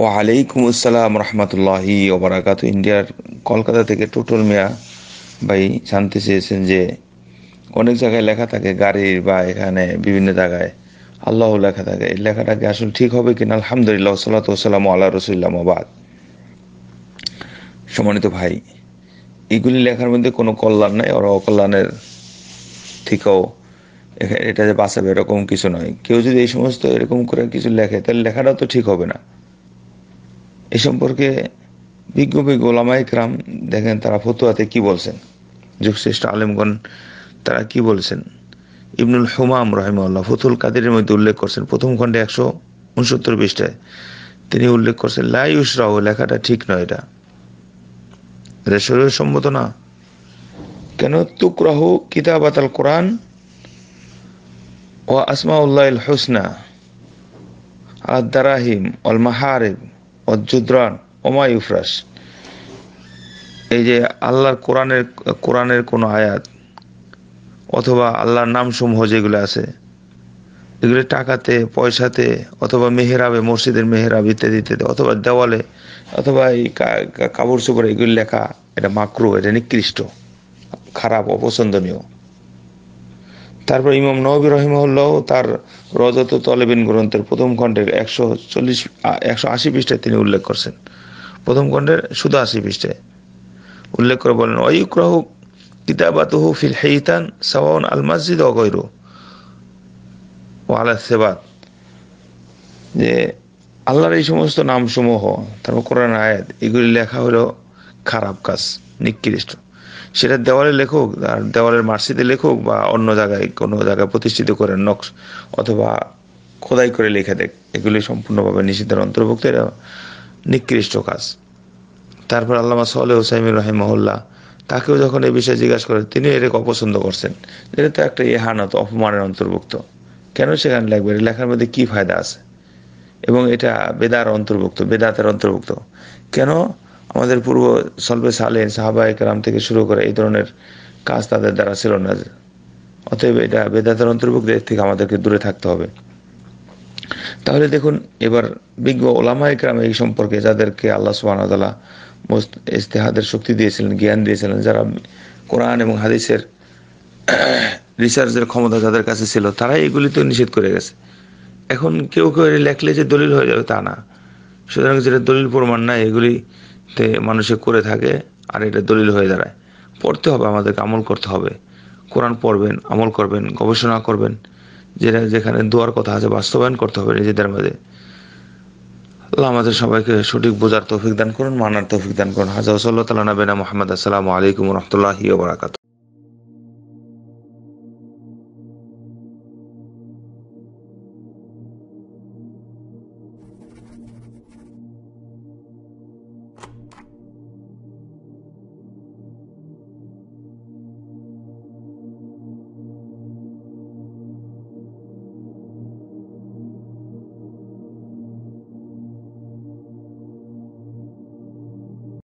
ওয়ালাইকুম আসসালাম রহমতুল্লাহি ওবরাকাত ইন্ডিয়ার কলকাতা থেকে টোটল মিয়া ভাই শান্তি চেয়েছেন যে অনেক জায়গায় লেখা থাকে গাড়ির বা এখানে বিভিন্ন জায়গায় আল্লাহ লেখা থাকে এই লেখাটা কি আসলে ঠিক হবে কিনা আলহামদুলিল্লাহ সাল্লাতাম আল্লাহ রসুল্লাম আবাদ সম্মানিত ভাই এগুলি লেখার মধ্যে কোনো কল্যাণ নাই ওরা অকল্যাণের থেকেও এটা যে বাঁচাবে এরকম কিছু নয় কেউ যদি এই সমস্ত এরকম করে কিছু লেখে তাহলে লেখাটাও তো ঠিক হবে না এ সম্পর্কে বিজ্ঞ বিজ্ঞ ওলামাইকরাম দেখেন তারা ফতুয়াতে কি বলছেন যুগশ্রেষ্ঠ আলেমগণ তারা কি বলছেন ইবনুল হুমাম রহিমাল্লাহ ফতুল কাদিরের মধ্যে উল্লেখ করছেন প্রথম খণ্ডে একশো উনসত্তর বিশটায় তিনি উল্লেখ করছেন লাইউসরাহ লেখাটা ঠিক নয় এটা এটা শরীর সম্মত না কেন তুকরাহ কিতাব আতাল কোরআন ও আসমাউল্লাহ উল্লাহ আল দারাহিম অল মাহারিম অজুদ্রান ওমা ইউফরাস এই যে আল্লাহর কোরআনের কোরআনের কোনো আয়াত অথবা আল্লাহর নামসমূহ যেগুলো আছে এগুলো টাকাতে পয়সাতে অথবা মেহেরাবে মসজিদের মেহেরাব ইত্যাদি ইত্যাদি অথবা দেওয়ালে অথবা এই কাপড় চোপড়ে এগুলি লেখা এটা মাকরু এটা নিকৃষ্ট খারাপ অপছন্দনীয় তারপর ইমাম নবী রহিমহল্লাহ তার রজত তলেবিন গ্রন্থের প্রথম খণ্ডের একশো চল্লিশ একশো আশি পৃষ্ঠায় তিনি উল্লেখ করছেন প্রথম খণ্ডের শুধু আশি পৃষ্ঠায় উল্লেখ করে বলেন অয়ুক্রহ কিতাবাতুহু ফিল হেইতান সাওয়ান আল মসজিদ অগৈর ও আলা সেবাত যে আল্লাহর এই সমস্ত নামসমূহ তারপর কোরআন আয়াত এগুলি লেখা হলো খারাপ কাজ নিকৃষ্ট সেটা দেওয়ালে লেখক আর দেওয়ালের মার্সিতে লেখক বা অন্য জায়গায় কোনো জায়গায় প্রতিষ্ঠিত করে নক্স অথবা খোদাই করে লেখা দেখ এগুলি সম্পূর্ণভাবে নিষিদ্ধের অন্তর্ভুক্ত এটা নিকৃষ্ট কাজ তারপর আল্লামা সহলে হোসাইমির রহিমহল্লা তাকেও যখন এই বিষয়ে জিজ্ঞাসা করেন তিনি এটাকে অপছন্দ করছেন এটা তো একটা ইহানত অপমানের অন্তর্ভুক্ত কেন সেখানে লেখবে এটা লেখার মধ্যে কি ফায়দা আছে এবং এটা বেদার অন্তর্ভুক্ত বেদাতের অন্তর্ভুক্ত কেন আমাদের পূর্ব সলবে সালে সাহাবা একরাম থেকে শুরু করে এই ধরনের কাজ তাদের দ্বারা ছিল না অতএব এটা বেদাতের অন্তর্ভুক্ত এর থেকে আমাদেরকে দূরে থাকতে হবে তাহলে দেখুন এবার বিজ্ঞ ওলামা একরাম এই সম্পর্কে যাদেরকে আল্লাহ সুবাহতালা ইস্তেহাদের শক্তি দিয়েছিলেন জ্ঞান দিয়েছিলেন যারা কোরআন এবং হাদিসের রিসার্চের ক্ষমতা যাদের কাছে ছিল তারা এগুলি তো নিষেধ করে গেছে এখন কেউ কেউ লেখলে যে দলিল হয়ে যাবে তা না সুতরাং যেটা দলিল প্রমাণ নাই এগুলি তে মানুষে করে থাকে আর এটা দলিল হয়ে দাঁড়ায় পড়তে হবে আমাদেরকে আমল করতে হবে কোরআন পড়বেন আমল করবেন গবেষণা করবেন যেটা যেখানে দোয়ার কথা আছে বাস্তবায়ন করতে হবে নিজেদের মাঝে আল্লাহ আমাদের সবাইকে সঠিক বোঝার তৌফিক দান করুন মানার তৌফিক দান করুন হাজার সাল্লাহ তালা নবেনা মোহাম্মদ আসসালামু আলাইকুম রহমতুল্লাহি বারাকাত